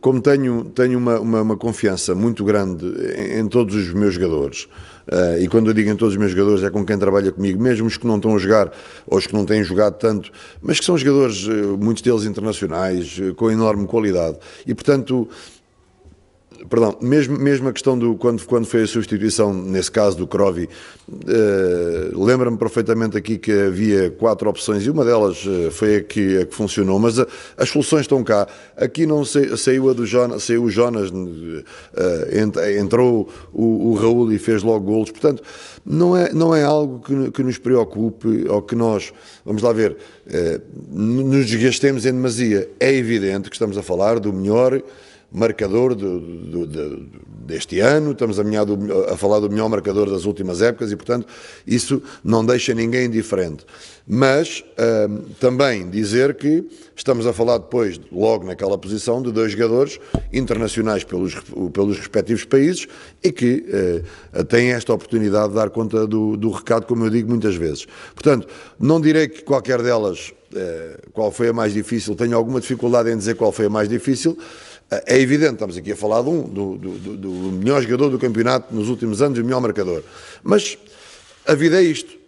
Como tenho, tenho uma, uma, uma confiança muito grande em, em, todos os meus jogadores, uh, e quando eu digo em todos os meus jogadores é com quem trabalha comigo, mesmo os que não estão a jogar ou os que não têm jogado tanto, mas que são jogadores, eh, muitos deles internacionais, eh, com enorme qualidade, e portanto Perdão, mesmo, mesmo a questão do quando, quando foi a substituição, nesse caso do Crovi, uh, eh, lembra-me perfeitamente aqui que havia quatro opções e uma delas eh, foi a que, a que funcionou, mas a, eh, as soluções estão cá. Aqui não saiu a do Jonas, saiu o Jonas, uh, entrou o, o, Raul e fez logo golos, portanto, não é, não é algo que, que nos preocupe ou que nós, vamos lá ver, uh, nos desgastemos em demasia. É evidente que estamos a falar do melhor marcador deste ano, estamos a, a, falar do melhor marcador das últimas épocas e, portanto, isso não deixa ninguém indiferente. Mas hum, também dizer que estamos a falar depois, logo naquela posição, de dois jogadores internacionais pelos, pelos respectivos países e que eh, têm esta oportunidade de dar conta do, do recado, como eu digo muitas vezes. Portanto, não direi que qualquer delas eh, qual foi a mais difícil, tenho alguma dificuldade em dizer qual foi a mais difícil. Eh, é evidente, estamos aqui a falar de um, do, do, do melhor jogador do campeonato nos últimos anos, o melhor marcador. Mas a vida é isto.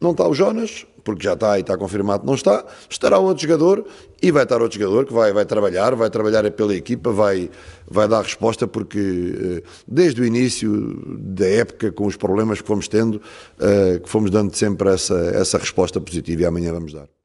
Não está o Jonas, porque já está e está confirmado que não está, estará outro jogador e vai estar outro jogador que vai, vai trabalhar, vai trabalhar pela equipa, vai, vai dar resposta, porque eh, desde o início da época, com os problemas que fomos tendo, que fomos dando sempre essa, essa resposta positiva e amanhã vamos dar.